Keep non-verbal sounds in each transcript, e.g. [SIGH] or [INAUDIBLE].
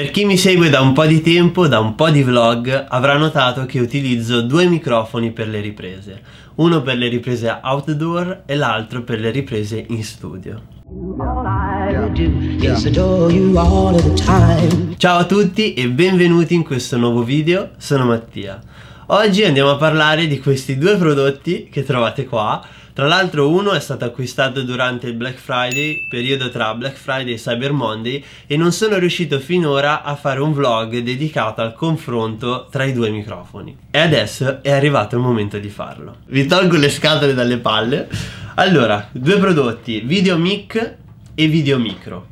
Per chi mi segue da un po' di tempo, da un po' di vlog, avrà notato che utilizzo due microfoni per le riprese, uno per le riprese outdoor e l'altro per le riprese in studio. Ciao a tutti e benvenuti in questo nuovo video, sono Mattia. Oggi andiamo a parlare di questi due prodotti che trovate qua tra l'altro uno è stato acquistato durante il Black Friday, periodo tra Black Friday e Cyber Monday, e non sono riuscito finora a fare un vlog dedicato al confronto tra i due microfoni. E adesso è arrivato il momento di farlo. Vi tolgo le scatole dalle palle. Allora, due prodotti, Video Mic e Video Micro.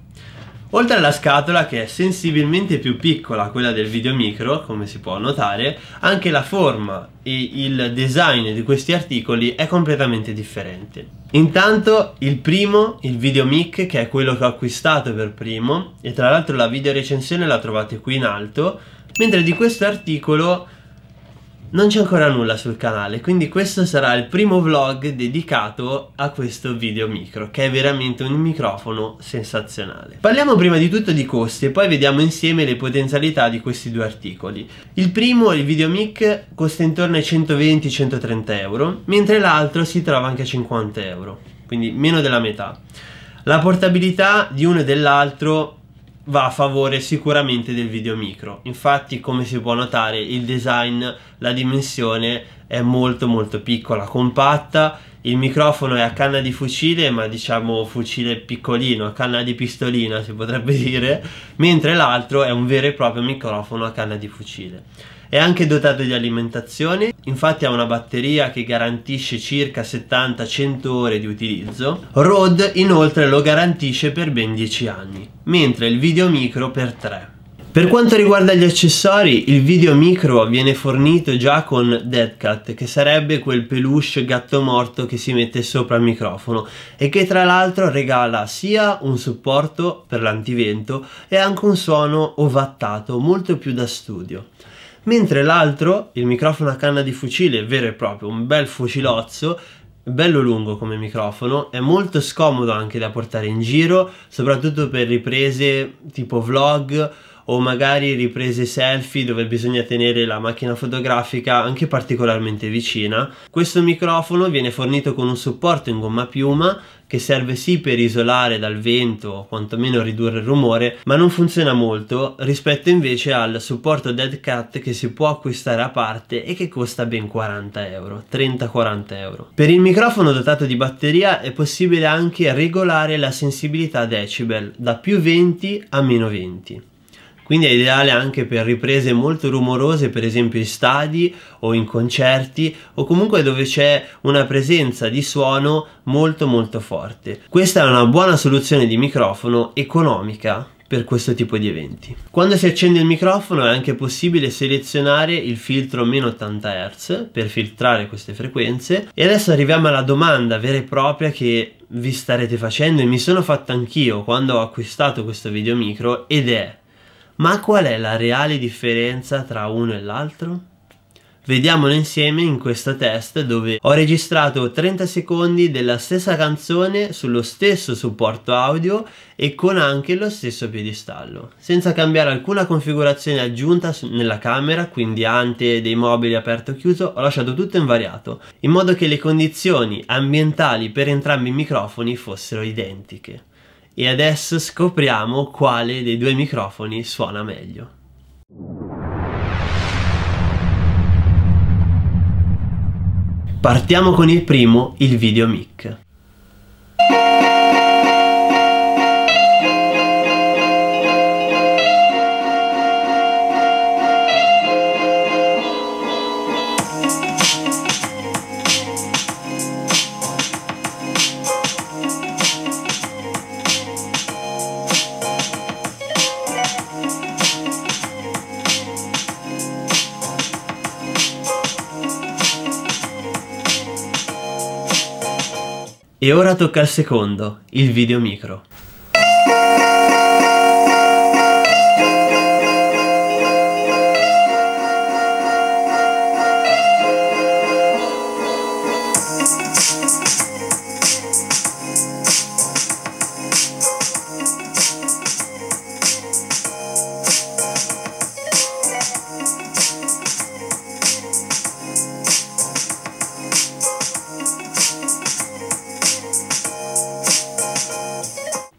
Oltre alla scatola che è sensibilmente più piccola a quella del video micro, come si può notare, anche la forma e il design di questi articoli è completamente differente. Intanto il primo, il VideoMic, che è quello che ho acquistato per primo, e tra l'altro la video recensione la trovate qui in alto, mentre di questo articolo non c'è ancora nulla sul canale, quindi questo sarà il primo vlog dedicato a questo video micro, che è veramente un microfono sensazionale. Parliamo prima di tutto di costi e poi vediamo insieme le potenzialità di questi due articoli. Il primo, il video mic, costa intorno ai 120-130 euro, mentre l'altro si trova anche a 50 euro, quindi meno della metà. La portabilità di uno e dell'altro va a favore sicuramente del video micro infatti come si può notare il design la dimensione è molto molto piccola, compatta, il microfono è a canna di fucile, ma diciamo fucile piccolino, a canna di pistolina si potrebbe [LAUGHS] dire, mentre l'altro è un vero e proprio microfono a canna di fucile. È anche dotato di alimentazione, infatti ha una batteria che garantisce circa 70-100 ore di utilizzo. Rode inoltre lo garantisce per ben 10 anni, mentre il videomicro per 3. Per quanto riguarda gli accessori, il video micro viene fornito già con Deadcat, che sarebbe quel peluche gatto morto che si mette sopra il microfono e che tra l'altro regala sia un supporto per l'antivento e anche un suono ovattato molto più da studio mentre l'altro, il microfono a canna di fucile vero e proprio, un bel fucilozzo, bello lungo come microfono, è molto scomodo anche da portare in giro, soprattutto per riprese tipo vlog o magari riprese selfie dove bisogna tenere la macchina fotografica anche particolarmente vicina. Questo microfono viene fornito con un supporto in gomma piuma che serve sì per isolare dal vento o quantomeno ridurre il rumore, ma non funziona molto rispetto invece al supporto dead cat che si può acquistare a parte e che costa ben 40 euro, 30-40 euro. Per il microfono dotato di batteria è possibile anche regolare la sensibilità decibel da più 20 a meno 20 quindi è ideale anche per riprese molto rumorose, per esempio in stadi o in concerti o comunque dove c'è una presenza di suono molto molto forte. Questa è una buona soluzione di microfono economica per questo tipo di eventi. Quando si accende il microfono è anche possibile selezionare il filtro meno 80 Hz per filtrare queste frequenze e adesso arriviamo alla domanda vera e propria che vi starete facendo e mi sono fatto anch'io quando ho acquistato questo video micro ed è ma qual è la reale differenza tra uno e l'altro? Vediamolo insieme in questo test dove ho registrato 30 secondi della stessa canzone sullo stesso supporto audio e con anche lo stesso piedistallo, senza cambiare alcuna configurazione aggiunta nella camera, quindi ante dei mobili aperto o chiuso, ho lasciato tutto invariato, in modo che le condizioni ambientali per entrambi i microfoni fossero identiche e adesso scopriamo quale dei due microfoni suona meglio. Partiamo con il primo, il video mic. E ora tocca al secondo, il video micro.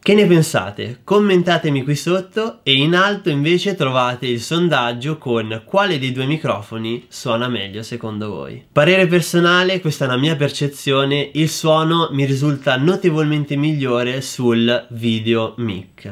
Che ne pensate? Commentatemi qui sotto e in alto invece trovate il sondaggio con quale dei due microfoni suona meglio secondo voi. Parere personale, questa è la mia percezione, il suono mi risulta notevolmente migliore sul video mic.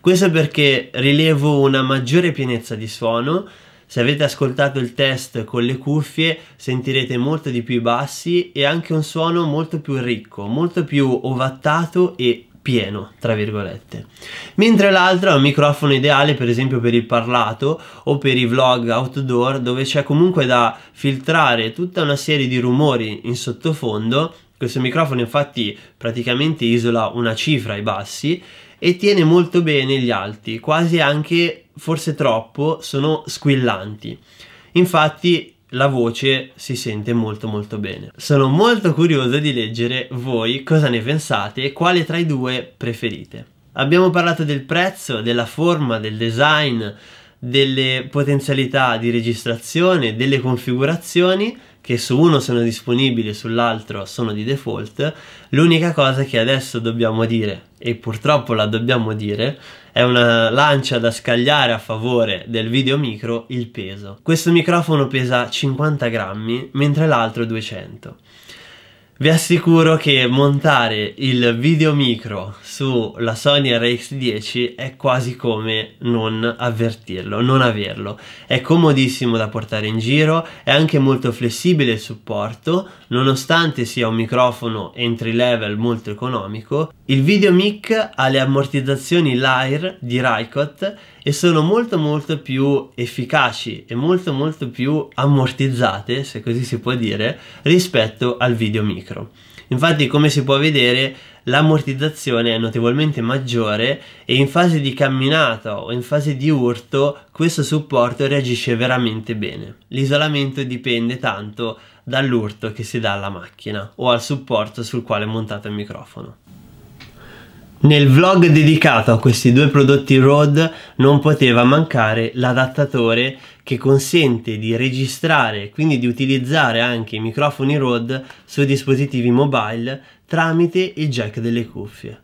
Questo perché rilevo una maggiore pienezza di suono, se avete ascoltato il test con le cuffie sentirete molto di più i bassi e anche un suono molto più ricco, molto più ovattato e pieno, tra virgolette. Mentre l'altro è un microfono ideale per esempio per il parlato o per i vlog outdoor dove c'è comunque da filtrare tutta una serie di rumori in sottofondo. Questo microfono infatti praticamente isola una cifra ai bassi e tiene molto bene gli alti, quasi anche forse troppo sono squillanti. Infatti la voce si sente molto molto bene. Sono molto curioso di leggere voi cosa ne pensate e quale tra i due preferite. Abbiamo parlato del prezzo, della forma, del design, delle potenzialità di registrazione, delle configurazioni che su uno sono disponibili e sull'altro sono di default, l'unica cosa che adesso dobbiamo dire, e purtroppo la dobbiamo dire, è una lancia da scagliare a favore del video micro il peso. Questo microfono pesa 50 grammi, mentre l'altro 200. Vi assicuro che montare il video micro sulla Sony RX10 è quasi come non avvertirlo, non averlo. È comodissimo da portare in giro, è anche molto flessibile il supporto, nonostante sia un microfono entry level molto economico. Il video mic ha le ammortizzazioni Lyre di Rycott e sono molto molto più efficaci e molto molto più ammortizzate, se così si può dire, rispetto al video micro. Infatti come si può vedere l'ammortizzazione è notevolmente maggiore e in fase di camminata o in fase di urto questo supporto reagisce veramente bene. L'isolamento dipende tanto dall'urto che si dà alla macchina o al supporto sul quale è montato il microfono. Nel vlog dedicato a questi due prodotti Rode non poteva mancare l'adattatore che consente di registrare e quindi di utilizzare anche i microfoni Rode sui dispositivi mobile tramite il jack delle cuffie.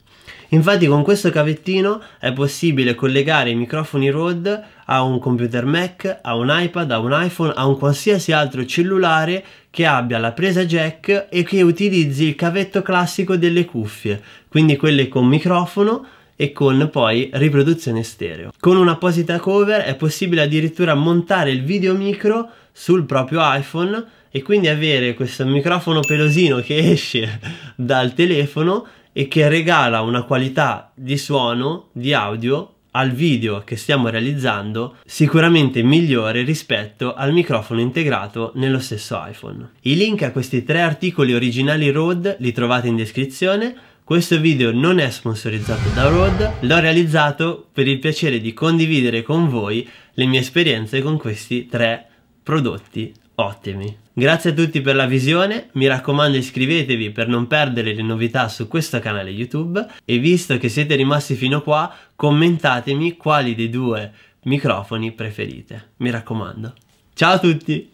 Infatti con questo cavettino è possibile collegare i microfoni Rode a un computer Mac, a un iPad, a un iPhone, a un qualsiasi altro cellulare che abbia la presa jack e che utilizzi il cavetto classico delle cuffie, quindi quelle con microfono e con poi riproduzione stereo. Con un'apposita cover è possibile addirittura montare il video micro sul proprio iPhone e quindi avere questo microfono pelosino che [LAUGHS] esce dal telefono e che regala una qualità di suono, di audio al video che stiamo realizzando sicuramente migliore rispetto al microfono integrato nello stesso iPhone. I link a questi tre articoli originali Rode li trovate in descrizione. Questo video non è sponsorizzato da Rode, l'ho realizzato per il piacere di condividere con voi le mie esperienze con questi tre prodotti ottimi. Grazie a tutti per la visione, mi raccomando iscrivetevi per non perdere le novità su questo canale YouTube e visto che siete rimasti fino qua commentatemi quali dei due microfoni preferite, mi raccomando. Ciao a tutti!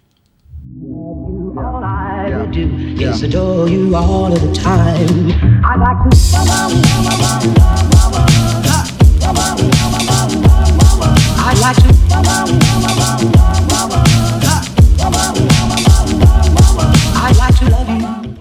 Yeah.